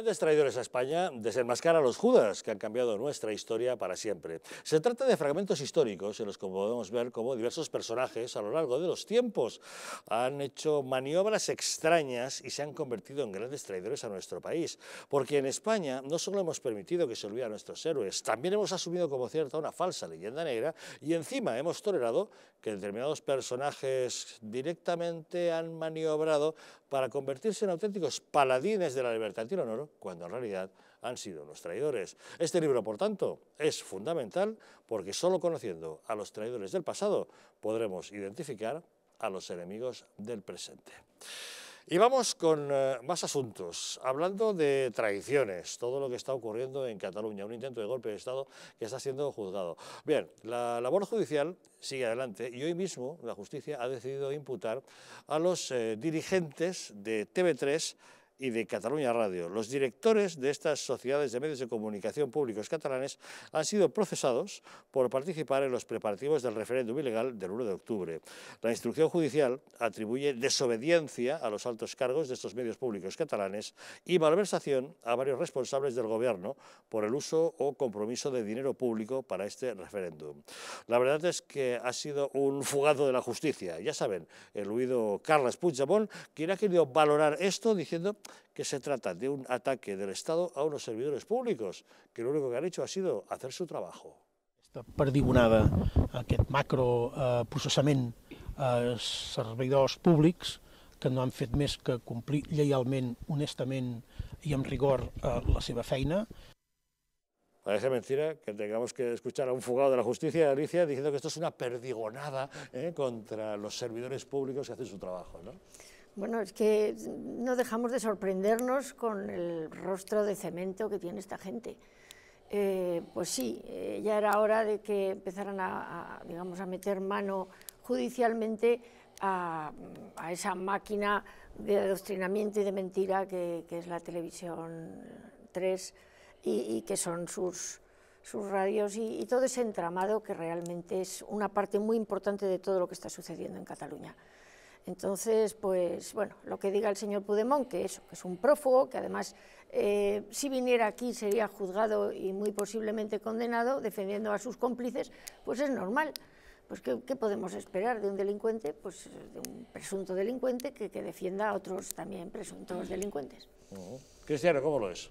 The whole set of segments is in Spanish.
Grandes traidores a España desenmascaran a los judas que han cambiado nuestra historia para siempre. Se trata de fragmentos históricos en los que podemos ver cómo diversos personajes a lo largo de los tiempos han hecho maniobras extrañas y se han convertido en grandes traidores a nuestro país. Porque en España no solo hemos permitido que se olvide a nuestros héroes, también hemos asumido como cierta una falsa leyenda negra y encima hemos tolerado que determinados personajes directamente han maniobrado para convertirse en auténticos paladines de la libertad. y el honor cuando en realidad han sido los traidores. Este libro, por tanto, es fundamental porque solo conociendo a los traidores del pasado podremos identificar a los enemigos del presente. Y vamos con eh, más asuntos, hablando de traiciones, todo lo que está ocurriendo en Cataluña, un intento de golpe de Estado que está siendo juzgado. Bien, la labor judicial sigue adelante y hoy mismo la justicia ha decidido imputar a los eh, dirigentes de TV3 y de Cataluña Radio. Los directores de estas sociedades de medios de comunicación públicos catalanes han sido procesados por participar en los preparativos del referéndum ilegal del 1 de octubre. La instrucción judicial atribuye desobediencia a los altos cargos de estos medios públicos catalanes y malversación a varios responsables del gobierno por el uso o compromiso de dinero público para este referéndum. La verdad es que ha sido un fugado de la justicia. Ya saben, el huido Carles Puigdemont, quien ha querido valorar esto diciendo que se trata de un ataque del Estado a unos servidores públicos, que lo único que han hecho ha sido hacer su trabajo. Esta perdigonada, aquest también eh, a eh, servidores públicos, que no han fet més que cumplir lleialment, honestamente y en rigor eh, la seva feina, Parece mentira que tengamos que escuchar a un fugado de la justicia de Alicia diciendo que esto es una perdigonada contra los servidores públicos que hacen su trabajo. ¿no? Bueno, es que no dejamos de sorprendernos con el rostro de cemento que tiene esta gente. Eh, pues sí, eh, ya era hora de que empezaran a, digamos, a meter mano judicialmente a, esa máquina de adoctrinamiento y de mentira que, es la televisión 3 y, que son sus, radios y, todo ese entramado que realmente es una parte muy importante de todo lo que está sucediendo en Cataluña. Entonces, pues bueno, lo que diga el señor Pudemón, que eso, que es un prófugo, que además eh, si viniera aquí sería juzgado y muy posiblemente condenado, defendiendo a sus cómplices, pues es normal. Pues ¿qué, podemos esperar de un delincuente? Pues de un presunto delincuente que, defienda a otros también presuntos delincuentes. Mm. Cristiano, ¿cómo lo es?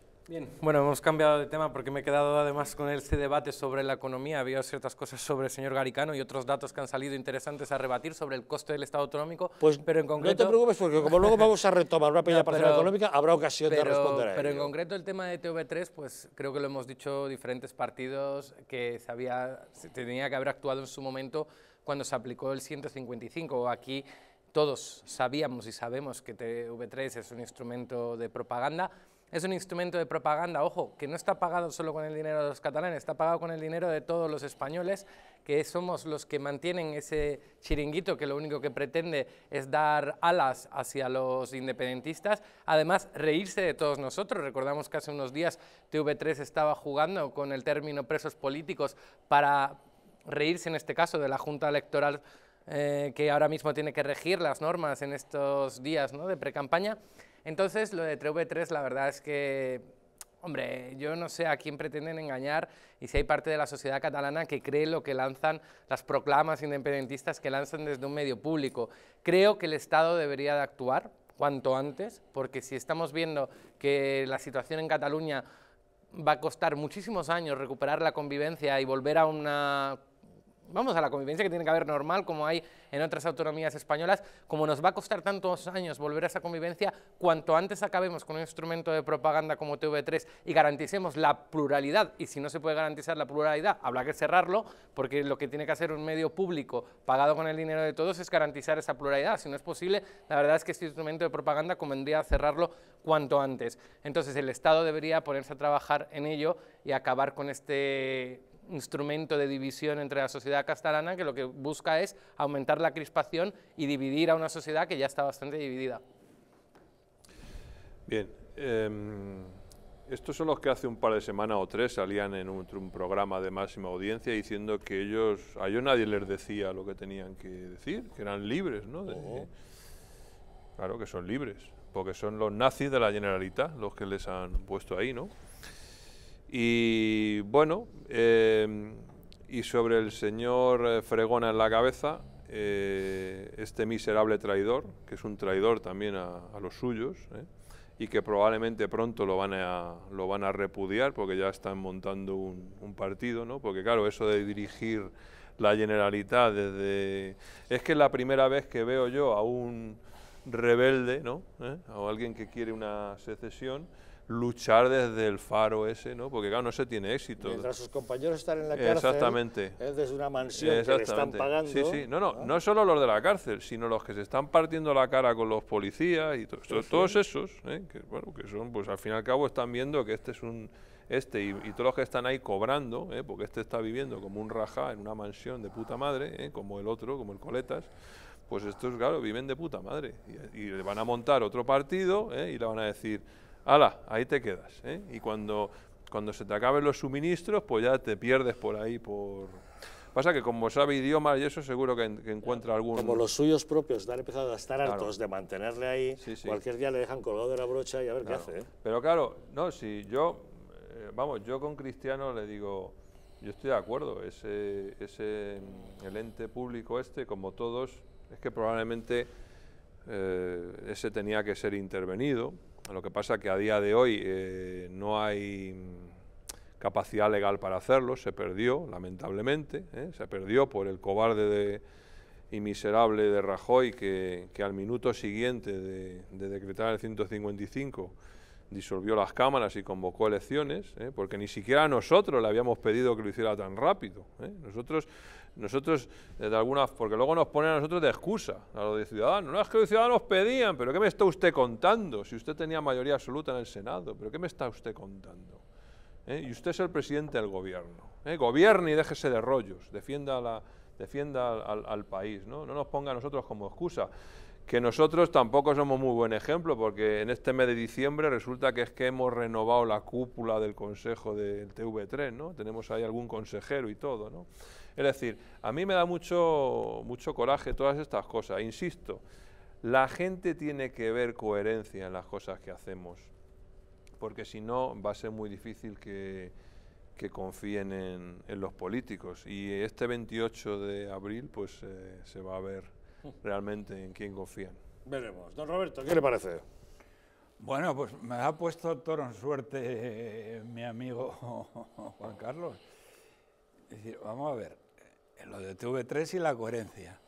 bueno, hemos cambiado de tema porque me he quedado además con este debate sobre la economía. Había ciertas cosas sobre el señor Garicano y otros datos que han salido interesantes a rebatir sobre el coste del Estado autonómico. Pues pero en concreto, no te preocupes porque como luego vamos a retomar una pequeña económica, habrá ocasión de responder a ello. Pero en concreto el tema de TV3, pues creo que lo hemos dicho diferentes partidos que se, había, tenía que haber actuado en su momento cuando se aplicó el 155. Aquí todos sabíamos y sabemos que TV3 es un instrumento de propaganda es un instrumento de propaganda, ojo, que no está pagado solo con el dinero de los catalanes, está pagado con el dinero de todos los españoles, que somos los que mantienen ese chiringuito que lo único que pretende es dar alas hacia los independentistas, además reírse de todos nosotros. Recordamos que hace unos días TV3 estaba jugando con el término presos políticos para reírse en este caso de la Junta Electoral eh, que ahora mismo tiene que regir las normas en estos días ¿no? de precampaña. campaña entonces, lo de v 3 la verdad es que Hombre, yo no sé a quién pretenden engañar y si hay parte de la sociedad catalana que cree lo que lanzan las proclamas independentistas que lanzan desde un medio público. Creo que el Estado debería de actuar cuanto antes, porque si estamos viendo que la situación en Cataluña va a costar muchísimos años recuperar la convivencia y volver a una vamos a la convivencia que tiene que haber normal, como hay en otras autonomías españolas, como nos va a costar tantos años volver a esa convivencia, cuanto antes acabemos con un instrumento de propaganda como TV3 y garanticemos la pluralidad, y si no se puede garantizar la pluralidad, habrá que cerrarlo, porque lo que tiene que hacer un medio público pagado con el dinero de todos es garantizar esa pluralidad. Si no es posible, la verdad es que este instrumento de propaganda convendría cerrarlo cuanto antes. Entonces el Estado debería ponerse a trabajar en ello y acabar con este instrumento de división entre la sociedad catalana que lo que busca es aumentar la crispación y dividir a una sociedad que ya está bastante dividida. Bien, em, estos son los que hace un par de semanas o tres salían en un, programa de máxima audiencia diciendo que ellos, a ellos nadie les decía lo que tenían que decir, que eran libres, ¿no? Claro que son libres, porque son los nazis de la Generalitat los que les han puesto ahí, ¿no? Y bueno, em, y sobre el señor eh, Fregona en la cabeza, eh, este miserable traidor, que es un traidor también a, los suyos, ¿eh? y que probablemente pronto lo van a, lo van a repudiar porque ya están montando un, partido, ¿no? Porque claro, eso de dirigir la generalidad desde... Es que es la primera vez que veo yo a un rebelde, ¿no? ¿Eh? O alguien que quiere una secesión, luchar desde el faro ese, ¿no? Porque claro, no se tiene éxito. Mientras sus compañeros están en la cárcel, Exactamente. Es desde una mansión que están pagando. Sí, sí, no, no, no, solo los de la cárcel, sino los que se están partiendo la cara con los policías y todos esos, ¿eh? que, bueno, que son, pues al fin y al cabo están viendo que este es un... Este y, todos los que están ahí cobrando, ¿eh? porque este está viviendo como un raja en una mansión de puta madre, ¿eh? como el otro, como el Coletas, pues estos, claro, viven de puta madre. Y, le van a montar otro partido ¿eh? y le van a decir, ala, ahí te quedas. ¿eh? Y cuando, cuando se te acaben los suministros, pues ya te pierdes por ahí, por... Pasa que como sabe idioma y eso, seguro que, encuentra algún... Como los suyos propios han empezado a estar hartos de mantenerle ahí, cualquier día le dejan colgado de la brocha y a ver qué hace. ¿eh? Pero claro, no, si yo... vamos, yo con Cristiano le digo... Yo estoy de acuerdo, ese, el ente público este, como todos, es que probablemente eh, ese tenía que ser intervenido. Lo que pasa que a día de hoy eh, no hay capacidad legal para hacerlo, se perdió, lamentablemente, ¿eh? se perdió por el cobarde y miserable de Rajoy, que, que al minuto siguiente de decretar el 155 disolvió las cámaras y convocó elecciones, ¿eh? porque ni siquiera nosotros le habíamos pedido que lo hiciera tan rápido. ¿eh? Nosotros, nosotros eh, de alguna, porque luego nos ponen a nosotros de excusa, a los de ciudadanos. No es que los ciudadanos pedían, pero ¿qué me está usted contando? Si usted tenía mayoría absoluta en el Senado, ¿pero qué me está usted contando? Y usted es el presidente del gobierno. Gobierne y déjese de rollos, defienda, la, defienda al, país, ¿no? no nos ponga a nosotros como excusa que nosotros tampoco somos muy buen ejemplo, porque en este mes de diciembre resulta que es que hemos renovado la cúpula del Consejo del TV3, ¿no? Tenemos ahí algún consejero y todo, ¿no? Es decir, a mí me da mucho, mucho coraje todas estas cosas. Insisto, la gente tiene que ver coherencia en las cosas que hacemos, porque si no va a ser muy difícil que, que confíen en, los políticos. Y este 28 de abril pues eh, se va a ver realmente en quién confían. Veremos. Don Roberto, ¿qué le parece? Bueno, pues me ha puesto toro en suerte eh, mi amigo Juan Carlos. decir, vamos a ver, eh, lo de TV3 y la coherencia.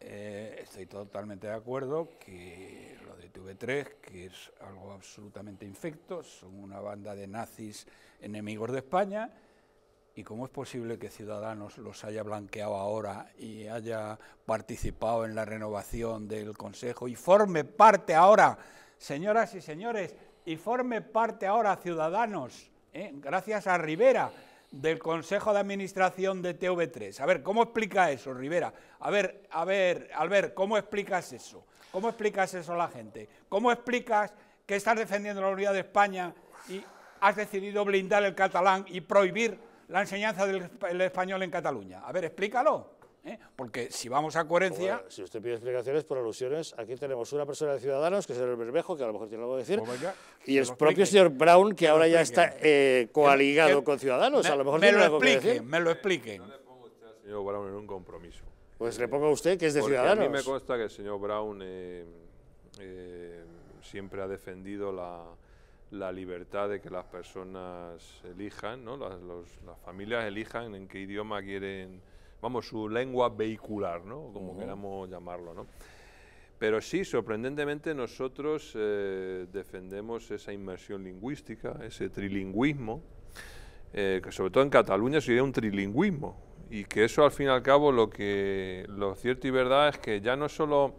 Eh, estoy totalmente de acuerdo que lo de TV3, que es algo absolutamente infecto, son una banda de nazis enemigos de España, ¿Y cómo es posible que Ciudadanos los haya blanqueado ahora y haya participado en la renovación del Consejo y forme parte ahora, señoras y señores, y forme parte ahora Ciudadanos, ¿eh? gracias a Rivera, del Consejo de Administración de TV3? A ver, ¿cómo explica eso, Rivera? A ver, a ver, Albert, ¿cómo explicas eso? ¿Cómo explicas eso a la gente? ¿Cómo explicas que estás defendiendo la unidad de España y has decidido blindar el catalán y prohibir la enseñanza del español en Cataluña? A ver, explícalo. ¿eh? Porque si vamos a coherencia... Eh, si usted pide explicaciones por alusiones, aquí tenemos una persona de Ciudadanos, que es el Bermejo, que a lo mejor tiene algo que decir, y el propio señor Brown, que ahora ya está eh, coaligado con Ciudadanos. a lo mejor me lo Me lo expliquen. No le pongo señor Brown en un compromiso. Pues le pongo a usted, que es de Ciudadanos. A mí me consta que el señor Brown siempre ha defendido la la libertad de que las personas elijan, ¿no? las, familias elijan en qué idioma quieren, vamos, su lengua vehicular, ¿no? como queramos llamarlo. ¿no? Pero sí, sorprendentemente nosotros eh, defendemos esa inmersión lingüística, ese trilingüismo, eh, que sobre todo en Cataluña sería un trilingüismo, y que eso al fin y al cabo lo que lo cierto y verdad es que ya no solo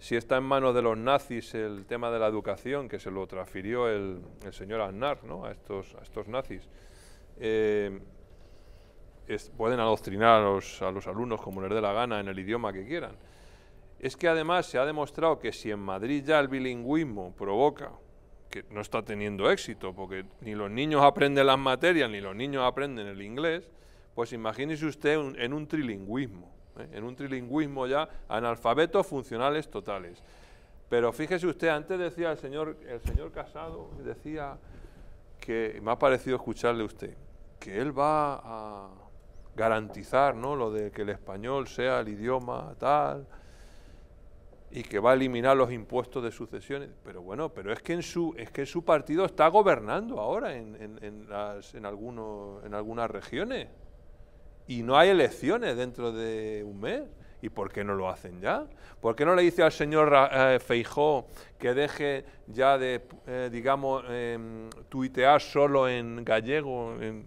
si está en manos de los nazis el tema de la educación, que se lo transfirió el, señor Aznar a, estos, a estos nazis, eh, pueden adoctrinar a los, a los alumnos como les dé la gana en el idioma que quieran. Es que además se ha demostrado que si en Madrid ya el bilingüismo provoca, que no está teniendo éxito, porque ni los niños aprenden las materias, ni los niños aprenden el inglés, pues imagínese usted en un trilingüismo ¿eh? en un trilingüismo ya, analfabetos funcionales totales. Pero fíjese usted, antes decía el señor, el señor Casado, decía que me ha parecido escucharle usted, que él va a garantizar lo de que el español sea el idioma tal y que va a eliminar los impuestos de sucesiones. Pero bueno, pero es que en su, es que su partido está gobernando ahora en, en, algunos, en algunas regiones y no hay elecciones dentro de un mes. ¿Y por qué no lo hacen ya? ¿Por qué no le dice al señor eh, que deje ya de, eh, digamos, em, tuitear solo en gallego, en,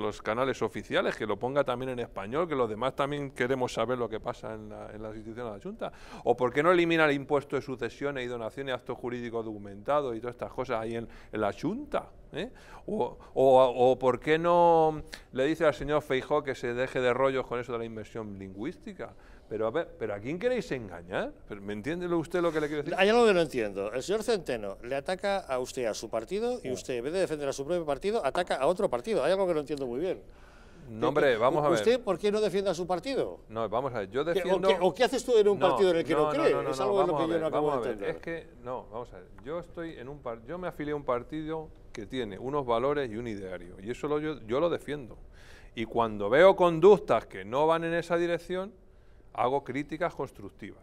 los, canales oficiales, que lo ponga también en español, que los demás también queremos saber lo que pasa en, las instituciones de la Junta. ¿O por qué no elimina el impuesto de sucesiones y donaciones, actos jurídicos documentados y todas estas cosas ahí en, la Junta? ¿eh? O, o, o, por qué no le dice al señor Feijó que se deje de rollos con eso de la inversión lingüística? Pero, a ver, ¿pero a quién queréis engañar? ¿Me entiende usted lo que le quiero decir? Hay algo que no entiendo. El señor Centeno le ataca a usted a su partido y usted, en vez de defender a su propio partido, ataca a otro partido. Hay algo que no entiendo muy bien. No, vamos a ver. ¿Usted por qué no defiende a su partido? No, vamos a ver, yo defiendo... ¿O qué, o qué haces tú en un partido en el que no, cree? es algo de lo que yo no acabo de entender. Es que, no, vamos a ver, yo estoy en un yo me afilié a un partido que tiene unos valores y un ideario, y eso yo lo defiendo. Y cuando veo conductas que no van en esa dirección, hago críticas constructivas.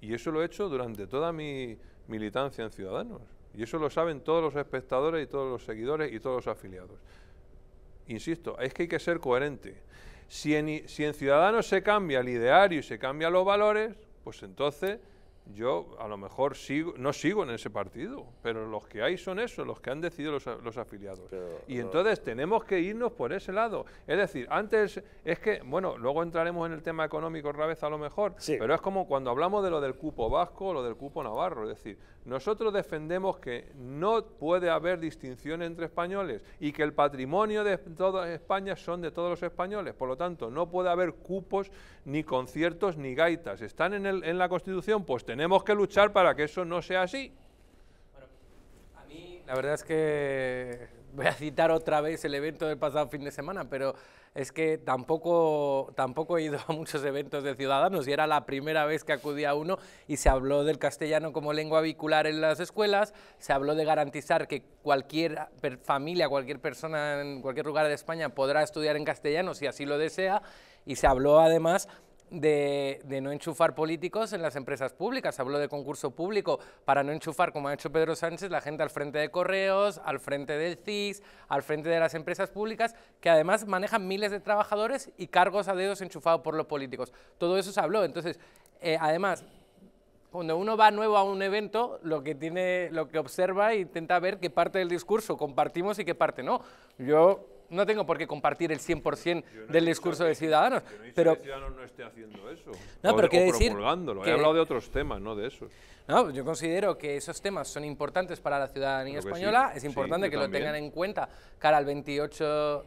Y eso lo he hecho durante toda mi militancia en Ciudadanos. Y eso lo saben todos los espectadores y todos los seguidores y todos los afiliados. Insisto, es que hay que ser coherente. Si en, si en Ciudadanos se cambia el ideario y se cambian los valores, pues entonces yo a lo mejor sigo, no sigo en ese partido, pero los que hay son esos, los que han decidido los, los afiliados. y entonces tenemos que irnos por ese lado. Es decir, antes es que, bueno, luego entraremos en el tema económico otra vez a lo mejor, pero es como cuando hablamos de lo del cupo vasco o lo del cupo navarro. Es decir, nosotros defendemos que no puede haber distinción entre españoles y que el patrimonio de toda España son de todos los españoles. Por lo tanto, no puede haber cupos, ni conciertos, ni gaitas. Están en, en la Constitución, pues tenemos que luchar para que eso no sea así. Bueno, a mí la verdad es que voy a citar otra vez el evento del pasado fin de semana, pero es que tampoco, tampoco he ido a muchos eventos de Ciudadanos y era la primera vez que acudía a uno y se habló del castellano como lengua vehicular en las escuelas, se habló de garantizar que cualquier familia, cualquier persona en cualquier lugar de España podrá estudiar en castellano si así lo desea y se habló además de, no enchufar políticos en las empresas públicas. Habló de concurso público para no enchufar, como ha hecho Pedro Sánchez, la gente al frente de correos, al frente del CIS, al frente de las empresas públicas, que además manejan miles de trabajadores y cargos a dedos enchufados por los políticos. Todo eso se habló. Entonces, eh, además, cuando uno va nuevo a un evento, lo que tiene, lo que observa e intenta ver qué parte del discurso compartimos y qué parte no. Yo no tengo por qué compartir el 100% del discurso de Ciudadanos. no pero que no esté haciendo eso. No, pero decir... He hablado de otros temas, no de esos. No, yo considero que esos temas son importantes para la ciudadanía española. Es importante que lo tengan en cuenta cada al 28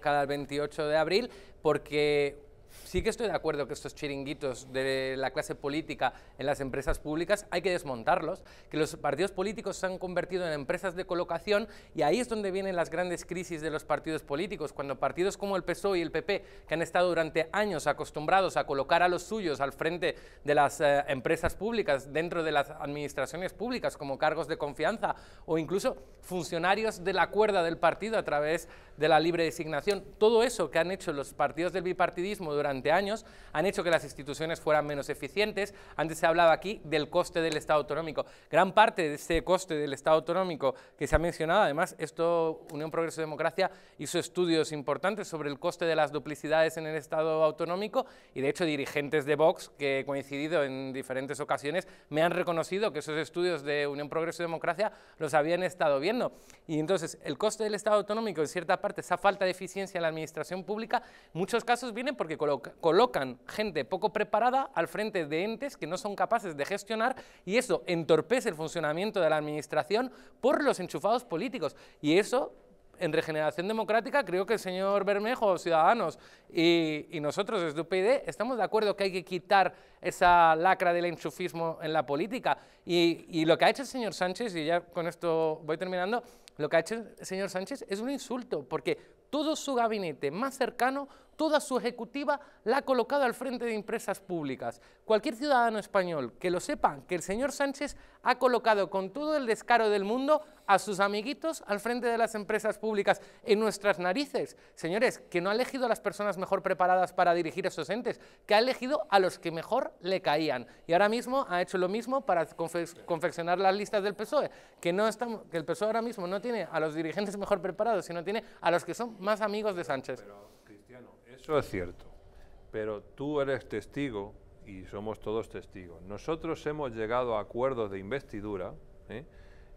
de abril porque sí que estoy de acuerdo que estos chiringuitos de la clase política en las empresas públicas hay que desmontarlos, que los partidos políticos se han convertido en empresas de colocación y ahí es donde vienen las grandes crisis de los partidos políticos, cuando partidos como el PSOE y el PP, que han estado durante años acostumbrados a colocar a los suyos al frente de las eh, empresas públicas, dentro de las administraciones públicas como cargos de confianza o incluso funcionarios de la cuerda del partido a través de la libre designación, todo eso que han hecho los partidos del bipartidismo durante años, han hecho que las instituciones fueran menos eficientes. Antes se hablaba aquí del coste del Estado autonómico. Gran parte de ese coste del Estado autonómico que se ha mencionado, además, esto Unión Progreso y Democracia hizo estudios importantes sobre el coste de las duplicidades en el Estado autonómico y de hecho dirigentes de Vox que he coincidido en diferentes ocasiones me han reconocido que esos estudios de Unión Progreso y Democracia los habían estado viendo. Y entonces el coste del Estado autonómico en cierta parte, esa falta de eficiencia en la administración pública, muchos casos vienen porque colocan gente poco preparada al frente de entes que no son capaces de gestionar y eso entorpece el funcionamiento de la administración por los enchufados políticos. Y eso en Regeneración Democrática, creo que el señor Bermejo, Ciudadanos y, nosotros desde UPyD estamos de acuerdo que hay que quitar esa lacra del enchufismo en la política. Y, y, lo que ha hecho el señor Sánchez, y ya con esto voy terminando, lo que ha hecho el señor Sánchez es un insulto, porque todo su gabinete más cercano toda su ejecutiva la ha colocado al frente de empresas públicas. Cualquier ciudadano español que lo sepa, que el señor Sánchez ha colocado con todo el descaro del mundo a sus amiguitos al frente de las empresas públicas en nuestras narices. Señores, que no ha elegido a las personas mejor preparadas para dirigir esos entes, que ha elegido a los que mejor le caían. Y ahora mismo ha hecho lo mismo para confeccionar las listas del PSOE, que, que el PSOE ahora mismo no tiene a los dirigentes mejor preparados, sino tiene a los que son más amigos de Sánchez. Eso es cierto, pero tú eres testigo y somos todos testigos. Nosotros hemos llegado a acuerdos de investidura ¿eh?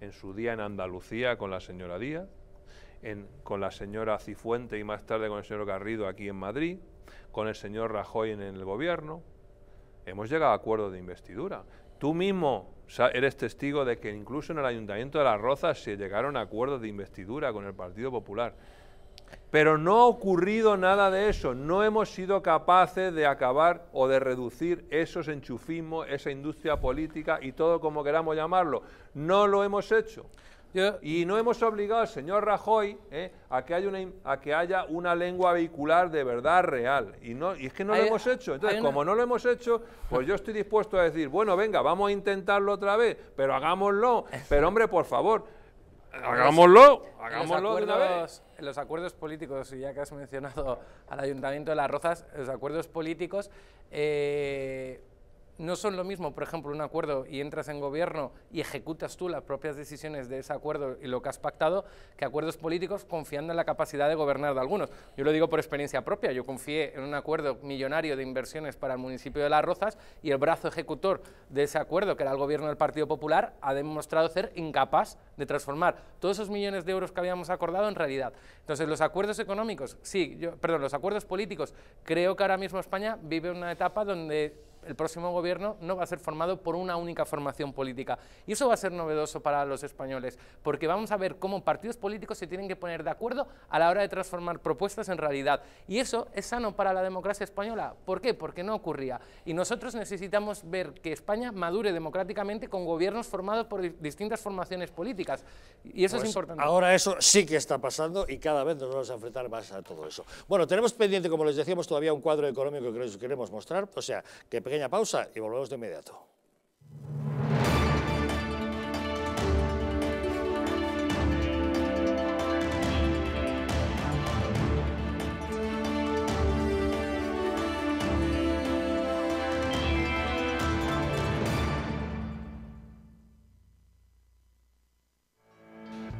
en su día en Andalucía con la señora Díaz, con la señora Cifuente y más tarde con el señor Garrido aquí en Madrid, con el señor Rajoy en el gobierno. Hemos llegado a acuerdos de investidura. Tú mismo eres testigo de que incluso en el Ayuntamiento de Las Rozas se llegaron a acuerdos de investidura con el Partido Popular. Pero no ha ocurrido nada de eso. No hemos sido capaces de acabar o de reducir esos enchufismos, esa industria política y todo como queramos llamarlo. No lo hemos hecho. Y no hemos obligado al señor Rajoy eh, a, que haya una, a que haya una lengua vehicular de verdad real. Y, no, y es que no lo hemos hecho. Entonces, como no lo hemos hecho, pues yo estoy dispuesto a decir, bueno, venga, vamos a intentarlo otra vez, pero hagámoslo. Pero hombre, por favor, Hagámoslo, hagámoslo en los, acuerdos, políticos, y ya que has mencionado al Ayuntamiento de Las Rozas, los acuerdos políticos eh, no son lo mismo, por ejemplo, un acuerdo y entras en gobierno y ejecutas tú las propias decisiones de ese acuerdo y lo que has pactado, que acuerdos políticos confiando en la capacidad de gobernar de algunos. Yo lo digo por experiencia propia, yo confié en un acuerdo millonario de inversiones para el municipio de Las Rozas y el brazo ejecutor de ese acuerdo, que era el gobierno del Partido Popular, ha demostrado ser incapaz de transformar todos esos millones de euros que habíamos acordado en realidad. Entonces, los acuerdos económicos, sí, yo, perdón, los acuerdos políticos, creo que ahora mismo España vive una etapa donde el próximo gobierno no va a ser formado por una única formación política. Y eso va a ser novedoso para los españoles, porque vamos a ver cómo partidos políticos se tienen que poner de acuerdo a la hora de transformar propuestas en realidad. Y eso es sano para la democracia española. ¿Por qué? Porque no ocurría. Y nosotros necesitamos ver que España madure democráticamente con gobiernos formados por distintas formaciones políticas. Y eso es pues importante. Ahora eso sí que está pasando y cada vez nos vamos a enfrentar más a todo eso. Bueno, tenemos pendiente, como les decíamos, todavía un cuadro económico que queremos mostrar. O sea, que pequeña pausa y volvemos de inmediato.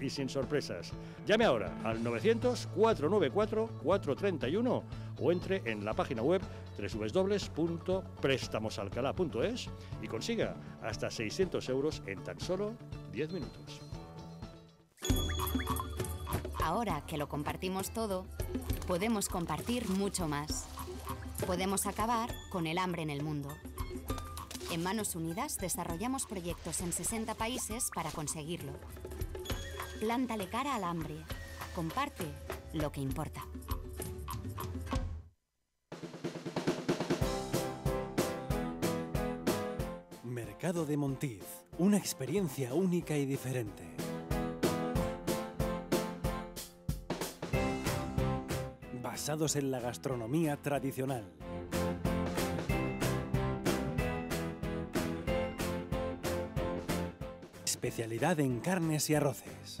y sin sorpresas. Llame ahora al 900-494-431 o entre en la página web www.préstamosalcalá.es y consiga hasta 600 euros en tan solo 10 minutos. Ahora que lo compartimos todo, podemos compartir mucho más. Podemos acabar con el hambre en el mundo. En Manos Unidas desarrollamos proyectos en 60 países para conseguirlo. Plántale cara al hambre. Comparte lo que importa. Mercado de Montiz, una experiencia única y diferente. Basados en la gastronomía tradicional especialidad en carnes y arroces.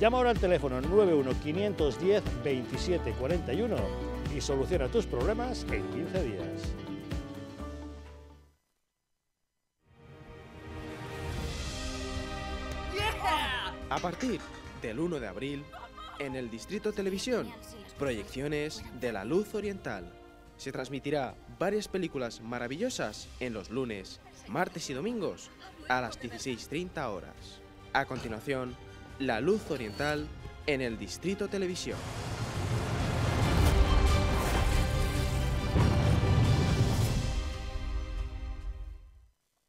Llama ahora al teléfono 91 510 2741 y soluciona tus problemas en 15 días. A partir del 1 de abril, en el Distrito Televisión, proyecciones de la luz oriental. Se transmitirá varias películas maravillosas en los lunes, martes y domingos a las 16.30 horas. A continuación, la Luz Oriental en el Distrito Televisión.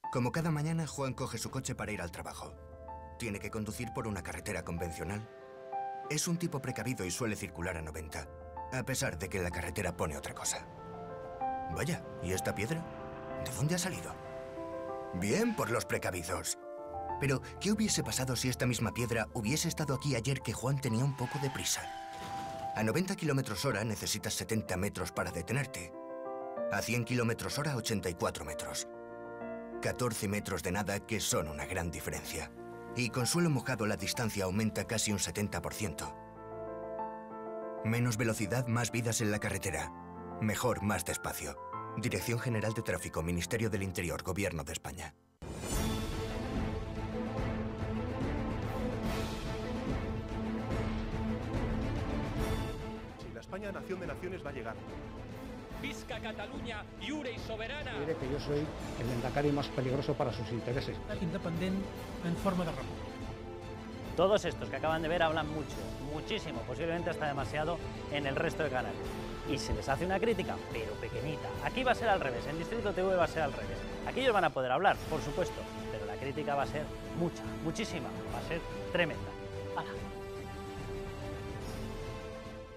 Como cada mañana, Juan coge su coche para ir al trabajo. Tiene que conducir por una carretera convencional. Es un tipo precavido y suele circular a 90, a pesar de que la carretera pone otra cosa. Vaya, ¿y esta piedra? ¿De dónde ha salido? Bien por los precavidos. Pero, ¿qué hubiese pasado si esta misma piedra hubiese estado aquí ayer que Juan tenía un poco de prisa? A 90 km hora necesitas 70 metros para detenerte. A 100 km hora, 84 metros. 14 metros de nada que son una gran diferencia. Y con suelo mojado la distancia aumenta casi un 70%. Menos velocidad, más vidas en la carretera. Mejor, más despacio. Dirección General de Tráfico, Ministerio del Interior, Gobierno de España. Nación de Naciones va a llegar. Visca Cataluña, iure y soberana. que yo soy el endacari más peligroso para sus intereses. Independiente en forma de Todos estos que acaban de ver hablan mucho, muchísimo, posiblemente hasta demasiado en el resto de canal. Y se les hace una crítica, pero pequeñita. Aquí va a ser al revés, en Distrito TV va a ser al revés. Aquí ellos van a poder hablar, por supuesto, pero la crítica va a ser mucha, muchísima, va a ser tremenda. ¡Hala!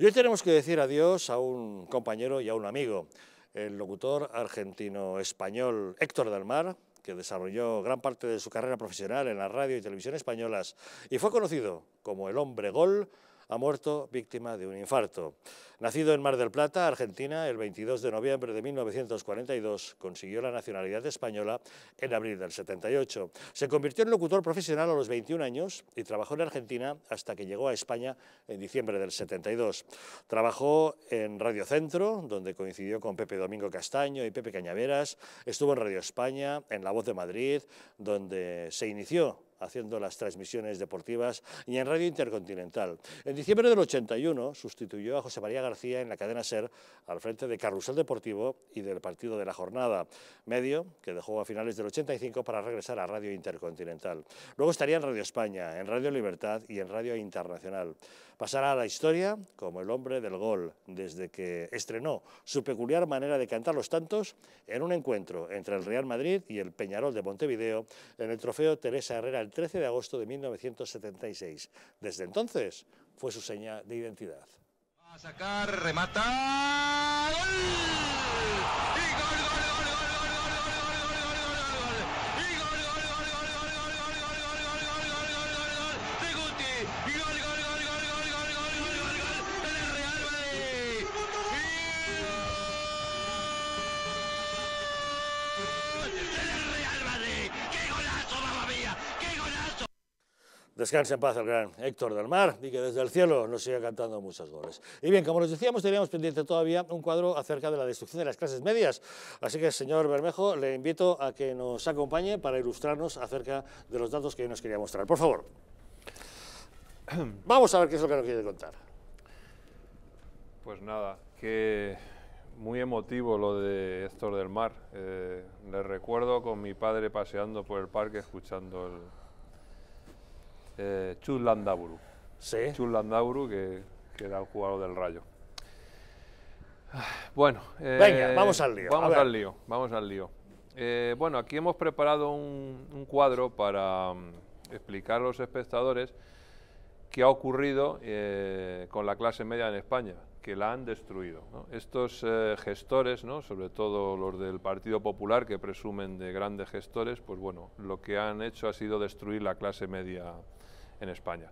Y hoy tenemos que decir adiós a un compañero y a un amigo, el locutor argentino-español Héctor del que desarrolló gran parte de su carrera profesional en la radio y televisión españolas y fue conocido como el hombre gol ha muerto víctima de un infarto. Nacido en Mar del Plata, Argentina, el 22 de noviembre de 1942, consiguió la nacionalidad española en abril del 78. Se convirtió en locutor profesional a los 21 años y trabajó en Argentina hasta que llegó a España en diciembre del 72. Trabajó en Radio Centro, donde coincidió con Pepe Domingo Castaño y Pepe Cañaveras. Estuvo en Radio España, en La Voz de Madrid, donde se inició haciendo las transmisiones deportivas y en Radio Intercontinental. En diciembre del 81 sustituyó a José María García en la cadena SER al frente de Carrusel Deportivo y del Partido de la Jornada, medio que dejó a finales del 85 para regresar a Radio Intercontinental. Luego estaría en Radio España, en Radio Libertad y en Radio Internacional. Pasará a la historia como el hombre del gol, desde que estrenó su peculiar manera de cantar los tantos en un encuentro entre el Real Madrid y el Peñarol de Montevideo en el trofeo Teresa Herrera 13 de agosto de 1976. Desde entonces fue su seña de identidad. Descanse en paz el gran Héctor del Mar y que desde el cielo nos siga cantando muchos goles. Y bien, como les decíamos, teníamos pendiente todavía un cuadro acerca de la destrucción de las clases medias. Así que, señor Bermejo, le invito a que nos acompañe para ilustrarnos acerca de los datos que nos quería mostrar. Por favor. Vamos a ver qué es lo que nos quiere contar. Pues nada, que muy emotivo lo de Héctor del Mar. Eh, le recuerdo con mi padre paseando por el parque escuchando el eh, Chulandaburu, Sí. que, era el jugador del Rayo. Bueno. Eh, Venga, vamos al lío. Vamos al lío, vamos al lío. Eh, bueno, aquí hemos preparado un, cuadro para mm, explicar a los espectadores qué ha ocurrido con la clase media en España, que la han destruido. Estos gestores, sobre todo los del Partido Popular, que presumen de grandes gestores, pues bueno, lo que han hecho ha sido destruir la clase media en España.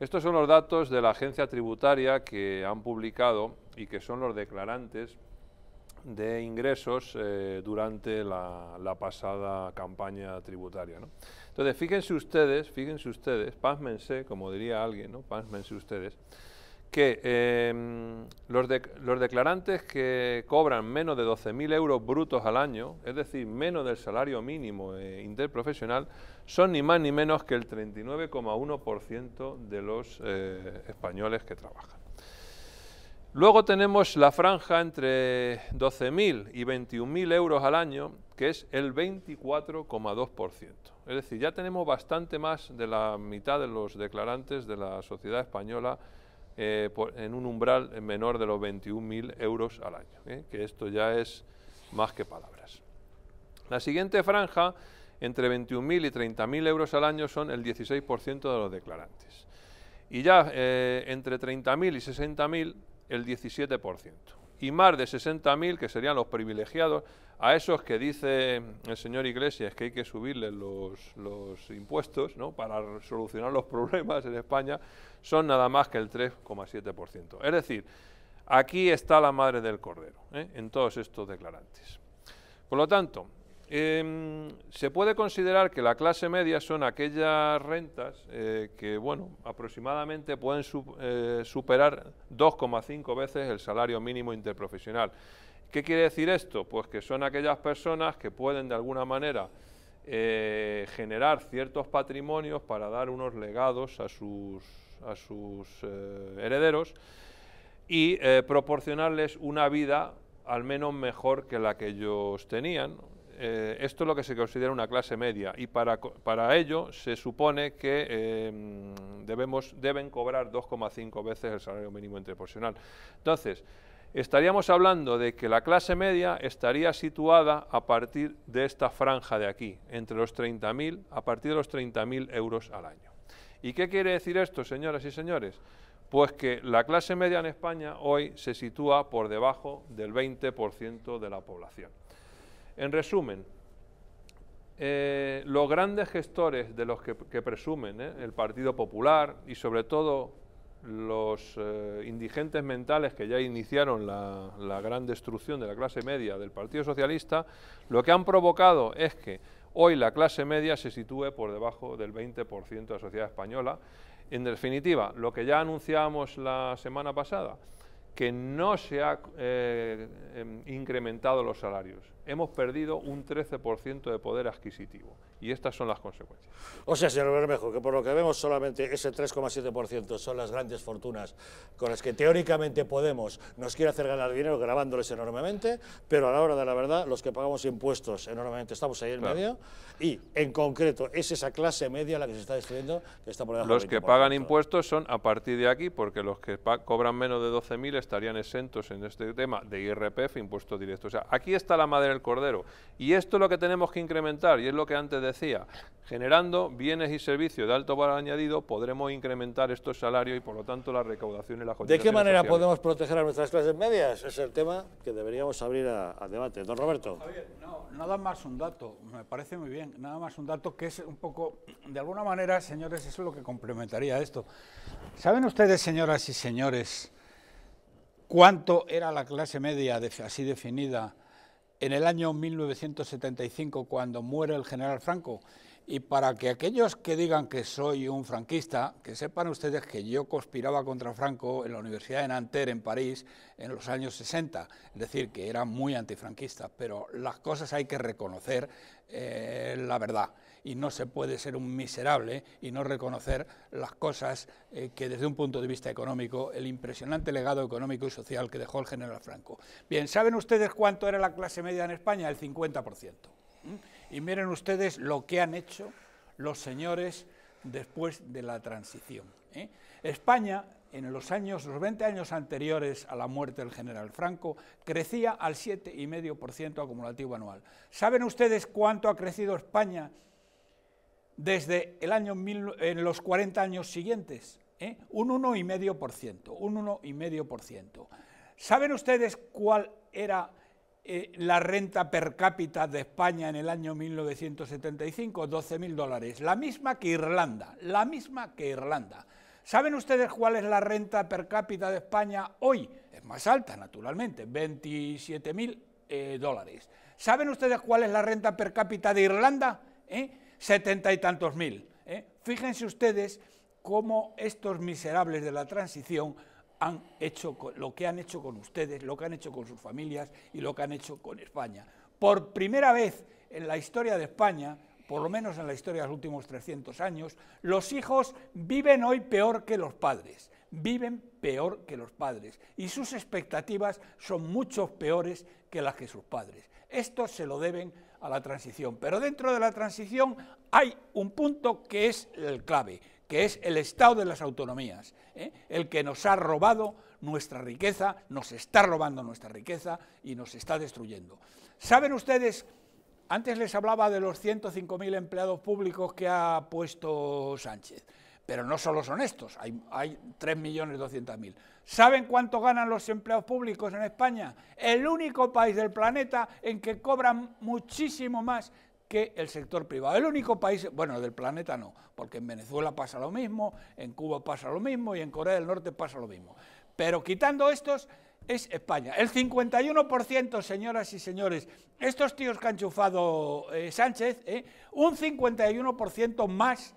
Estos son los datos de la agencia tributaria que han publicado y que son los declarantes de ingresos eh, durante la, pasada campaña tributaria. Entonces, fíjense ustedes, fíjense ustedes, pásmense, como diría alguien, ¿no? pásmense ustedes, que em, los, declarantes que cobran menos de 12.000 euros brutos al año, es decir, menos del salario mínimo eh, interprofesional, son ni más ni menos que el 39,1% de los eh, españoles que trabajan. Luego tenemos la franja entre 12.000 y 21.000 euros al año, que es el 24,2%. Es decir, ya tenemos bastante más de la mitad de los declarantes de la sociedad española eh, en un umbral menor de los 21.000 euros al año, ¿eh? que esto ya es más que palabras. La siguiente franja entre 21.000 y 30.000 euros al año son el 16% de los declarantes. Y ya eh, entre 30.000 y 60.000, el 17%. Y más de 60.000, que serían los privilegiados, a esos que dice el señor Iglesias que hay que subirle los, impuestos ¿no? para solucionar los problemas en España, son nada más que el 3,7%. Es decir, aquí está la madre del cordero ¿eh? en todos estos declarantes. Por lo tanto, Em, se puede considerar que la clase media son aquellas rentas eh, que, bueno, aproximadamente pueden eh, superar 2,5 veces el salario mínimo interprofesional. ¿Qué quiere decir esto? Pues que son aquellas personas que pueden de alguna manera eh, generar ciertos patrimonios para dar unos legados a sus, a sus herederos y proporcionarles una vida al menos mejor que la que ellos tenían, eh, esto es lo que se considera una clase media y para, ello se supone que eh, debemos, deben cobrar 2,5 veces el salario mínimo interprofesional. Entonces, estaríamos hablando de que la clase media estaría situada a partir de esta franja de aquí, entre los 30.000, a partir de los 30.000 euros al año. ¿Y qué quiere decir esto, señoras y señores? Pues que la clase media en España hoy se sitúa por debajo del 20% de la población. En resumen, eh, los grandes gestores de los que, presumen, eh, el Partido Popular y sobre todo los eh, indigentes mentales que ya iniciaron la, gran destrucción de la clase media del Partido Socialista, lo que han provocado es que hoy la clase media se sitúe por debajo del 20% de la sociedad española. En definitiva, lo que ya anunciábamos la semana pasada, que no se han em, incrementado los salarios hemos perdido un 13% de poder adquisitivo. Y estas son las consecuencias. O sea, señor Bermejo, que por lo que vemos solamente ese 3,7% son las grandes fortunas con las que teóricamente Podemos nos quiere hacer ganar dinero grabándoles enormemente, pero a la hora de la verdad, los que pagamos impuestos enormemente estamos ahí en medio y, en concreto, es esa clase media la que se está destruyendo que está por Los que pagan impuestos son a partir de aquí, porque los que cobran menos de 12.000 estarían exentos en este tema de IRPF, impuestos directos. O sea, aquí está la madre cordero. Y esto es lo que tenemos que incrementar, y es lo que antes decía, generando bienes y servicios de alto valor añadido, podremos incrementar estos salarios y por lo tanto la recaudación y la ¿De qué manera podemos proteger a nuestras clases medias? Es el tema que deberíamos abrir al debate. Don Roberto. no, nada más un dato, me parece muy bien, nada más un dato que es un poco, de alguna manera, señores, eso es lo que complementaría esto. ¿Saben ustedes, señoras y señores, cuánto era la clase media así definida en el año 1975 cuando muere el general Franco. Y para que aquellos que digan que soy un franquista, que sepan ustedes que yo conspiraba contra Franco en la Universidad de Nanterre, en París, en los años 60. Es decir, que era muy antifranquista, pero las cosas hay que reconocer eh, la verdad y no se puede ser un miserable y no reconocer las cosas eh, que desde un punto de vista económico, el impresionante legado económico y social que dejó el general Franco. Bien, ¿saben ustedes cuánto era la clase media en España? El 50%. ¿Mm? Y miren ustedes lo que han hecho los señores después de la transición. ¿eh? España, en los años, los 20 años anteriores a la muerte del general Franco, crecía al 7,5% acumulativo anual. ¿Saben ustedes cuánto ha crecido España desde el año mil, en los 40 años siguientes, ¿eh? un 1,5%, un 1,5%. ¿Saben ustedes cuál era eh, la renta per cápita de España en el año 1975? 12.000 dólares, la misma que Irlanda, la misma que Irlanda. ¿Saben ustedes cuál es la renta per cápita de España hoy? Es más alta, naturalmente, 27.000 mil eh, dólares. ¿Saben ustedes cuál es la renta per cápita de Irlanda? setenta y tantos mil. ¿eh? Fíjense ustedes cómo estos miserables de la transición han hecho lo que han hecho con ustedes, lo que han hecho con sus familias y lo que han hecho con España. Por primera vez en la historia de España, por lo menos en la historia de los últimos 300 años, los hijos viven hoy peor que los padres, viven peor que los padres y sus expectativas son mucho peores que las que sus padres. Esto se lo deben a la transición. Pero dentro de la transición hay un punto que es el clave, que es el estado de las autonomías, ¿eh? el que nos ha robado nuestra riqueza, nos está robando nuestra riqueza y nos está destruyendo. ¿Saben ustedes? Antes les hablaba de los 105.000 empleados públicos que ha puesto Sánchez. Pero no solo son estos, hay, 3.200.000. ¿Saben cuánto ganan los empleados públicos en España? El único país del planeta en que cobran muchísimo más que el sector privado. El único país, bueno, del planeta no, porque en Venezuela pasa lo mismo, en Cuba pasa lo mismo y en Corea del Norte pasa lo mismo. Pero quitando estos, es España. El 51%, señoras y señores, estos tíos que ha enchufado eh, Sánchez, eh, un 51% más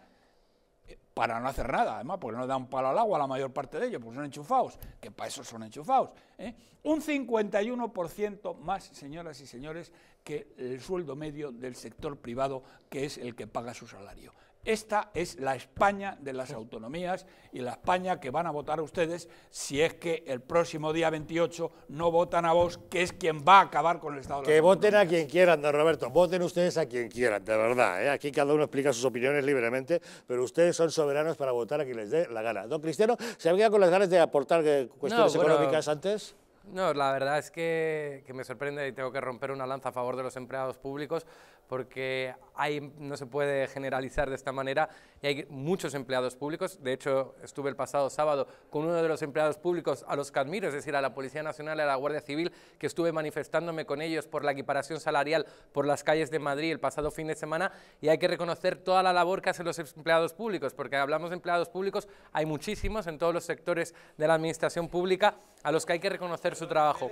para no hacer nada, además, porque no dan palo al agua la mayor parte de ellos, porque son enchufados, que para eso son enchufados. ¿eh? Un 51% más, señoras y señores, que el sueldo medio del sector privado, que es el que paga su salario. Esta es la España de las autonomías y la España que van a votar ustedes si es que el próximo día 28 no votan a vos, que es quien va a acabar con el Estado. Que voten a quien quieran, don Roberto, voten ustedes a quien quieran, de verdad. ¿eh? Aquí cada uno explica sus opiniones libremente, pero ustedes son soberanos para votar a quien les dé la gana. Don Cristiano, ¿se había con las ganas de aportar eh, cuestiones económicas antes? No, la verdad es que me sorprende y tengo que romper una lanza a favor de los empleados públicos porque hay, no se puede generalizar de esta manera y hay muchos empleados públicos. De hecho, estuve el pasado sábado con uno de los empleados públicos a los que es decir, a la Policía Nacional, a la Guardia Civil, que estuve manifestándome con ellos por la equiparación salarial por las calles de Madrid el pasado fin de semana y hay que reconocer toda la labor que hacen los empleados públicos, porque hablamos de empleados públicos, hay muchísimos en todos los sectores de la administración pública a los que hay que reconocer su trabajo.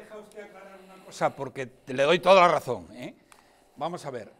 O sea, porque le doy toda la razón. ¿eh? Vamos a ver,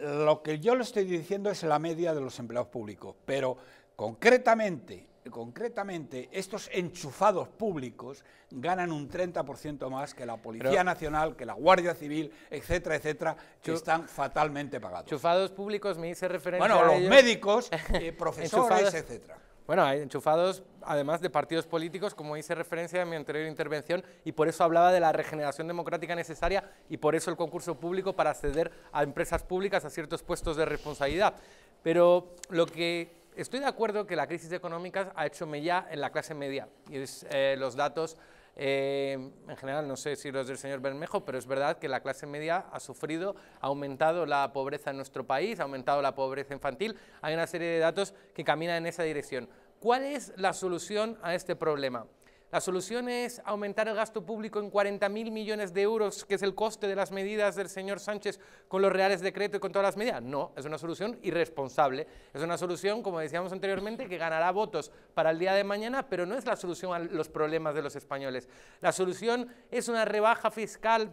lo que yo le estoy diciendo es la media de los empleados públicos, pero concretamente, concretamente estos enchufados públicos ganan un 30% más que la Policía Nacional, que la Guardia Civil, etcétera, etcétera, que están fatalmente pagados. Enchufados públicos me hice referencia Bueno, a los médicos, eh, profesores, etcétera. Bueno, hay enchufados, además de partidos políticos, como hice referencia en mi anterior intervención, y por eso hablaba de la regeneración democrática necesaria y por eso el concurso público para acceder a empresas públicas a ciertos puestos de responsabilidad. Pero lo que estoy de acuerdo que la crisis económica ha hecho mella en la clase media, y es eh, los datos eh, en general, no sé si los del señor Bermejo, pero es verdad que la clase media ha sufrido, ha aumentado la pobreza en nuestro país, ha aumentado la pobreza infantil, hay una serie de datos que caminan en esa dirección. ¿Cuál es la solución a este problema? La solución es aumentar el gasto público en 40 mil millones de euros, que es el coste de las medidas del señor Sánchez con los reales decretos y con todas las medidas. No, es una solución irresponsable. Es una solución, como decíamos anteriormente, que ganará votos para el día de mañana, pero no es la solución a los problemas de los españoles. La solución es una rebaja fiscal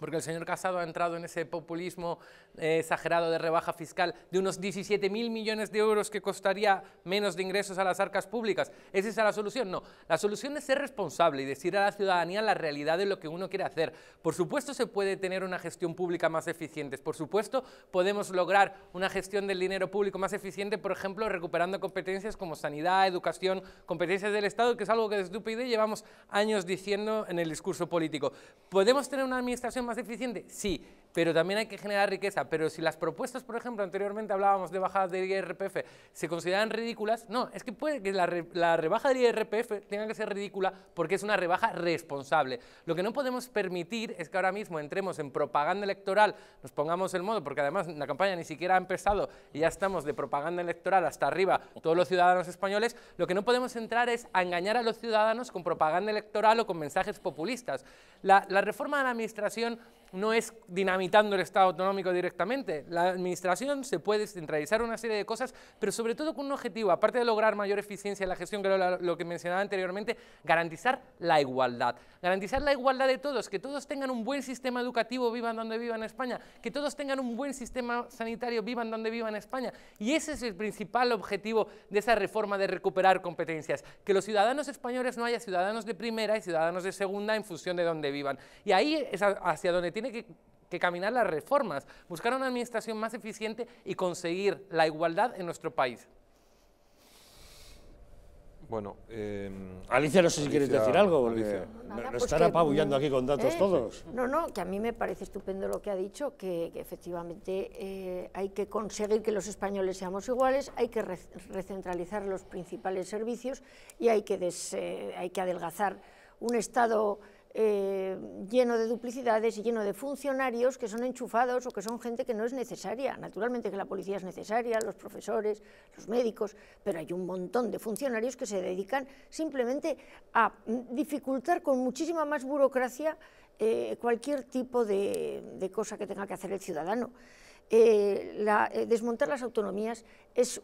porque el señor Casado ha entrado en ese populismo eh, exagerado de rebaja fiscal de unos 17.000 millones de euros que costaría menos de ingresos a las arcas públicas. ¿Es esa la solución? No. La solución es ser responsable y decir a la ciudadanía la realidad de lo que uno quiere hacer. Por supuesto se puede tener una gestión pública más eficiente. Por supuesto podemos lograr una gestión del dinero público más eficiente, por ejemplo, recuperando competencias como sanidad, educación, competencias del Estado, que es algo que desde UPyD llevamos años diciendo en el discurso político. Podemos tener una administración más más eficiente? Sí pero también hay que generar riqueza. Pero si las propuestas, por ejemplo, anteriormente hablábamos de bajadas del IRPF, se consideran ridículas, no, es que puede que la, rebaja del IRPF tenga que ser ridícula porque es una rebaja responsable. Lo que no podemos permitir es que ahora mismo entremos en propaganda electoral, nos pongamos el modo, porque además la campaña ni siquiera ha empezado y ya estamos de propaganda electoral hasta arriba todos los ciudadanos españoles, lo que no podemos entrar es a engañar a los ciudadanos con propaganda electoral o con mensajes populistas. La, la reforma de la administración no es dinamitando el Estado autonómico directamente. La administración se puede centralizar una serie de cosas, pero sobre todo con un objetivo, aparte de lograr mayor eficiencia en la gestión, que lo, que mencionaba anteriormente, garantizar la igualdad. Garantizar la igualdad de todos, que todos tengan un buen sistema educativo, vivan donde vivan en España, que todos tengan un buen sistema sanitario, vivan donde vivan en España. Y ese es el principal objetivo de esa reforma de recuperar competencias, que los ciudadanos españoles no haya ciudadanos de primera y ciudadanos de segunda en función de donde vivan. Y ahí es hacia donde tiene tiene que, caminar las reformas, buscar una administración más eficiente y conseguir la igualdad en nuestro país. Bueno, em, Alicia, no sé si quieres decir algo, Alicia. Pues están apabullando aquí con datos eh, todos. No, no, que a mí me parece estupendo lo que ha dicho, que, efectivamente eh, hay que conseguir que los españoles seamos iguales, hay que recentralizar los principales servicios y hay que, eh, hay que adelgazar un Estado eh, lleno de duplicidades y lleno de funcionarios que son enchufados o que son gente que no es necesaria. Naturalmente que la policía es necesaria, los profesores, los médicos, pero hay un montón de funcionarios que se dedican simplemente a dificultar con muchísima más burocracia eh, cualquier tipo de, cosa que tenga que hacer el ciudadano. Eh, desmontar las autonomías es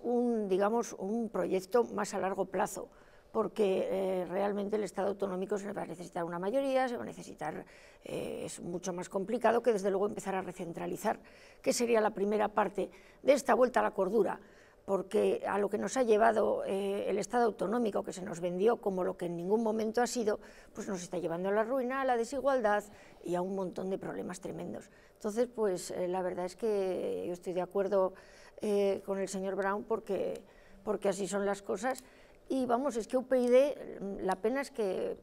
digamos, un proyecto más a largo plazo porque eh, realmente el Estado autonómico se va a necesitar una mayoría, se va a necesitar, eh, es mucho más complicado que desde luego empezar a recentralizar, que sería la primera parte de esta vuelta a la cordura, porque a lo que nos ha llevado eh, el Estado autonómico, que se nos vendió como lo que en ningún momento ha sido, pues nos está llevando a la ruina, a la desigualdad y a un montón de problemas tremendos. Entonces, pues la verdad es que yo estoy de acuerdo con el señor Brown porque así son las cosas y vamos, es que UPyD, la pena es que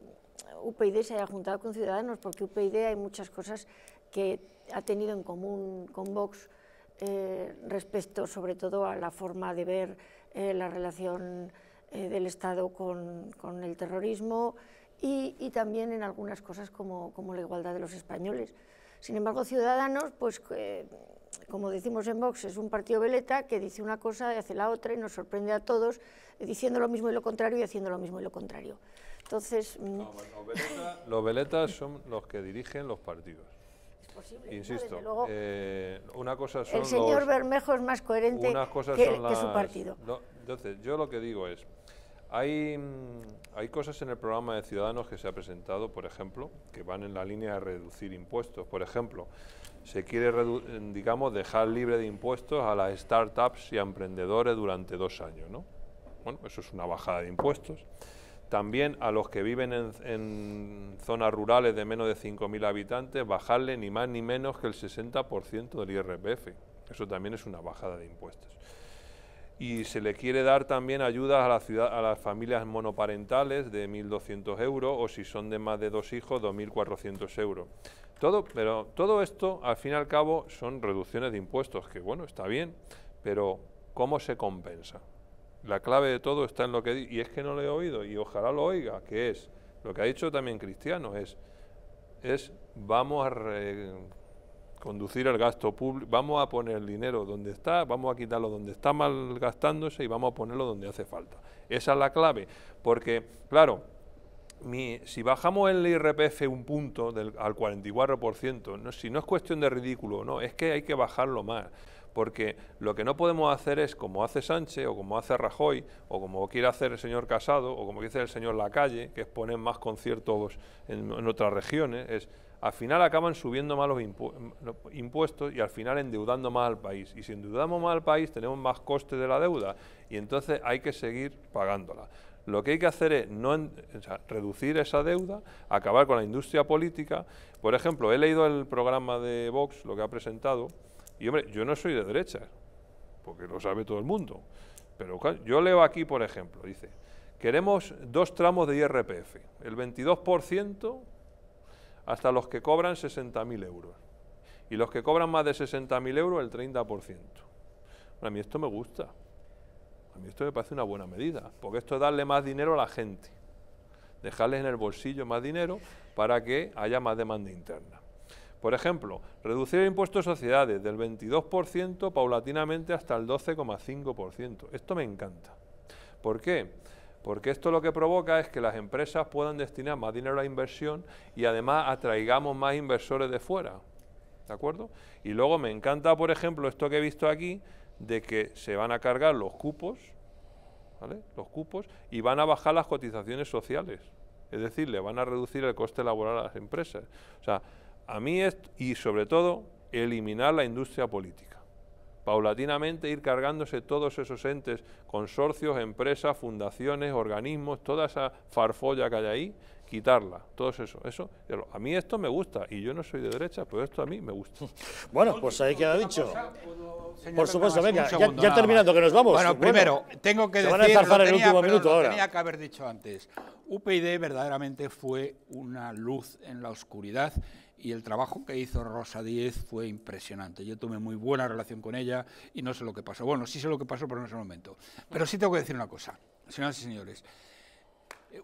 UPyD se haya juntado con Ciudadanos, porque UPyD hay muchas cosas que ha tenido en común con Vox eh, respecto sobre todo a la forma de ver eh, la relación eh, del Estado con, el terrorismo y, también en algunas cosas como, como, la igualdad de los españoles. Sin embargo, Ciudadanos, pues como decimos en Vox, es un partido veleta que dice una cosa y hace la otra y nos sorprende a todos diciendo lo mismo y lo contrario y haciendo lo mismo y lo contrario. Entonces... Mm, los, veletas, son los que dirigen los partidos. Posible. Insisto, luego, eh, una cosa son El señor Bermejo es más coherente que, su partido. entonces, yo lo que digo es, Mm, hay, cosas en el programa de Ciudadanos que se ha presentado, por ejemplo, que van en la línea de reducir impuestos. Por ejemplo, se quiere, mm, digamos, dejar libre de impuestos a las startups y a emprendedores durante dos años, ¿no? Bueno, eso es una bajada de impuestos. También a los que viven en, en zonas rurales de menos de 5.000 habitantes, bajarle ni más ni menos que el 60% del IRPF. Eso también es una bajada de impuestos y se le quiere dar también ayudas a, la ciudad, a las familias monoparentales de 1.200 euros o si son de más de dos hijos, 2.400 euros. Todo, pero todo esto, al fin y al cabo, son reducciones de impuestos, que bueno, está bien, pero ¿cómo se compensa? La clave de todo está en lo que... Y es que no lo he oído, y ojalá lo oiga, que es, lo que ha dicho también Cristiano, es, es vamos a conducir el gasto público, vamos a poner el dinero donde está, vamos a quitarlo donde está mal gastándose y vamos a ponerlo donde hace falta. Esa es la clave, porque, claro, mi, si bajamos el IRPF un punto del, al 44%, no, si no es cuestión de ridículo, no, es que hay que bajarlo más. Porque lo que no podemos hacer es, como hace Sánchez, o como hace Rajoy, o como quiere hacer el señor Casado, o como dice el señor Lacalle, que es poner más conciertos en, en otras regiones, es al final acaban subiendo más los impuestos y al final endeudando más al país. Y si endeudamos más al país, tenemos más coste de la deuda y entonces hay que seguir pagándola. Lo que hay que hacer es no, reducir esa deuda, acabar con la industria política. Por ejemplo, he leído el programa de Vox, lo que ha presentado, y hombre, yo no soy de derecha, porque lo sabe todo el mundo. Pero yo leo aquí, por ejemplo, dice, queremos dos tramos de IRPF, el 22% hasta los que cobran 60.000 euros. Y los que cobran más de 60.000 euros, el 30%. a mí esto me gusta. A mí esto me parece una buena medida, porque esto es darle más dinero a la gente. Dejarles en el bolsillo más dinero para que haya más demanda interna. Por ejemplo, reducir el impuesto de sociedades del 22% paulatinamente hasta el 12,5%. Esto me encanta. ¿Por qué? porque esto lo que provoca es que las empresas puedan destinar más dinero a la inversión y además atraigamos más inversores de fuera. ¿De acuerdo? Y luego me encanta, por ejemplo, esto que he visto aquí, de que se van a cargar los cupos, ¿vale? Los cupos y van a bajar las cotizaciones sociales. Es decir, le van a reducir el coste laboral a las empresas. O sea, a mí es, y sobre todo, eliminar la industria política paulatinamente ir cargándose todos esos entes, consorcios, empresas, fundaciones, organismos, toda esa farfolla que hay ahí, quitarla, todo eso, eso. A mí esto me gusta y yo no soy de derecha, pero esto a mí me gusta. Bueno, pues ahí queda dicho. Por supuesto, venga, ya, terminando que nos vamos. Bueno, primero, tengo que decir, tenía, tenía que haber dicho antes. UPyD verdaderamente fue una luz en la oscuridad y el trabajo que hizo Rosa Díez fue impresionante. Yo tuve muy buena relación con ella y no sé lo que pasó. Bueno, sí sé lo que pasó, pero no es el momento. Pero sí tengo que decir una cosa, señoras y señores.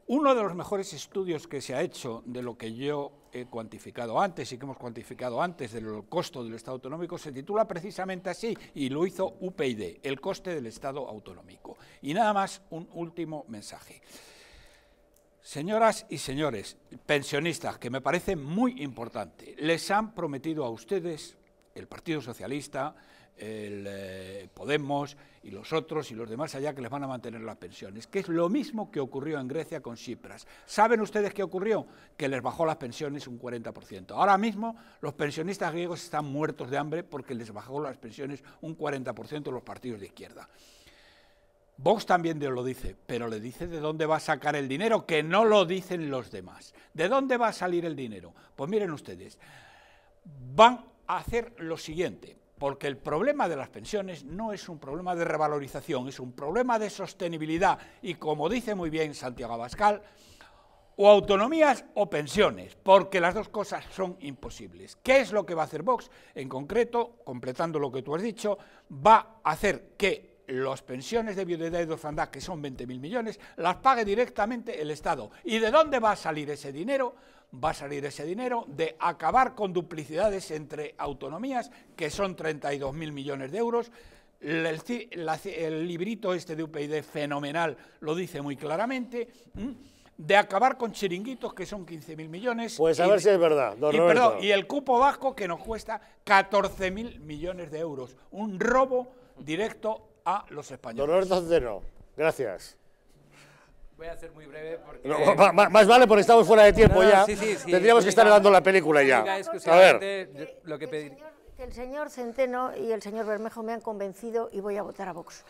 Uno de los mejores estudios que se ha hecho de lo que yo he cuantificado antes y que hemos cuantificado antes del costo del Estado autonómico se titula precisamente así y lo hizo UPyD, el coste del Estado autonómico. Y nada más un último mensaje. Señoras y señores, pensionistas, que me parece muy importante, les han prometido a ustedes, el Partido Socialista, el eh, Podemos y los otros y los demás allá que les van a mantener las pensiones, que es lo mismo que ocurrió en Grecia con Cipras. ¿Saben ustedes qué ocurrió? Que les bajó las pensiones un 40%. Ahora mismo los pensionistas griegos están muertos de hambre porque les bajó las pensiones un 40% los partidos de izquierda. Vox también lo dice, pero le dice de dónde va a sacar el dinero, que no lo dicen los demás. ¿De dónde va a salir el dinero? Pues miren ustedes, van a hacer lo siguiente, porque el problema de las pensiones no es un problema de revalorización, es un problema de sostenibilidad. Y como dice muy bien Santiago Abascal, o autonomías o pensiones, porque las dos cosas son imposibles. ¿Qué es lo que va a hacer Vox? En concreto, completando lo que tú has dicho, va a hacer que las pensiones de viudedad y de orfandad, que son 20.000 millones, las pague directamente el Estado. ¿Y de dónde va a salir ese dinero? Va a salir ese dinero de acabar con duplicidades entre autonomías, que son 32.000 millones de euros. El, librito este de UPyD, fenomenal, lo dice muy claramente. de acabar con chiringuitos que son 15.000 millones. Pues a ver si es verdad, y, y el cupo vasco que nos cuesta 14.000 millones de euros. Un robo directo a los españoles. Dolores Centeno, gracias. Voy a ser muy breve porque... más, vale porque estamos fuera de tiempo ya. Sí, sí, Tendríamos que estar dando la película ya. A ver. Lo que pedir. El señor Centeno y el señor Bermejo me han convencido y voy a votar a Vox.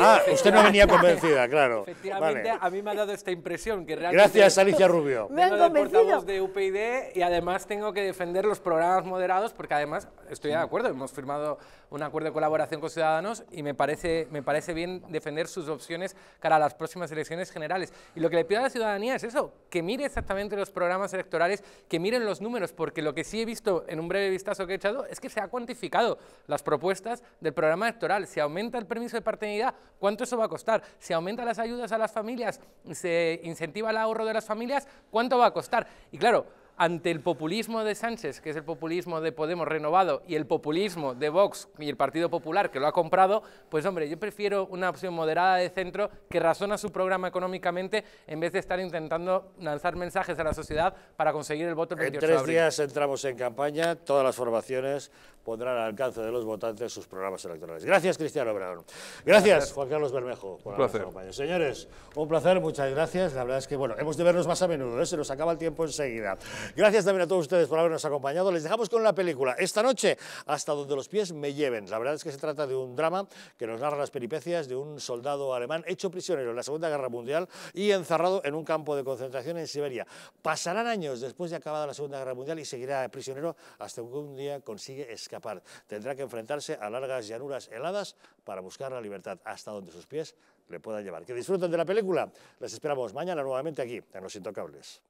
ah, usted no venía convencida, claro. Efectivamente, a mí me ha dado esta impresión que realmente... Gracias, Alicia Rubio. Me han convencido. de UPyD y además tengo que defender los programas moderados porque además estoy de acuerdo, hemos firmado un acuerdo de colaboración con Ciudadanos y me parece, me parece bien defender sus opciones para las próximas elecciones generales. Y lo que le pido a la ciudadanía es eso, que mire exactamente los programas electorales, que miren los números, porque lo que sí he visto en un breve vistazo que he echado es que se ha cuantificado las propuestas del programa electoral. Si aumenta el permiso de paternidad, ¿cuánto eso va a costar? Si aumenta las ayudas a las familias, se incentiva el ahorro de las familias, ¿cuánto va a costar? Y claro, ante el populismo de Sánchez, que es el populismo de Podemos renovado, y el populismo de Vox y el Partido Popular que lo ha comprado, pues hombre, yo prefiero una opción moderada de centro que razona su programa económicamente en vez de estar intentando lanzar mensajes a la sociedad para conseguir el voto. El en tres días entramos en campaña, todas las formaciones pondrán al alcance de los votantes sus programas electorales. Gracias, Cristiano Brown. Gracias, Juan Carlos Bermejo. Señores, un placer, muchas gracias. La verdad es que, bueno, hemos de vernos más a menudo, ¿eh? se nos acaba el tiempo enseguida. Gracias también a todos ustedes por habernos acompañado. Les dejamos con la película esta noche, hasta donde los pies me lleven. La verdad es que se trata de un drama que nos narra las peripecias de un soldado alemán hecho prisionero en la Segunda Guerra Mundial y encerrado en un campo de concentración en Siberia. Pasarán años después de acabada la Segunda Guerra Mundial y seguirá prisionero hasta que un día consigue escapar Tendrá que enfrentarse a largas llanuras heladas para buscar la libertad hasta donde sus pies le puedan llevar. Que disfruten de la película. Les esperamos mañana nuevamente aquí, en Los Intocables.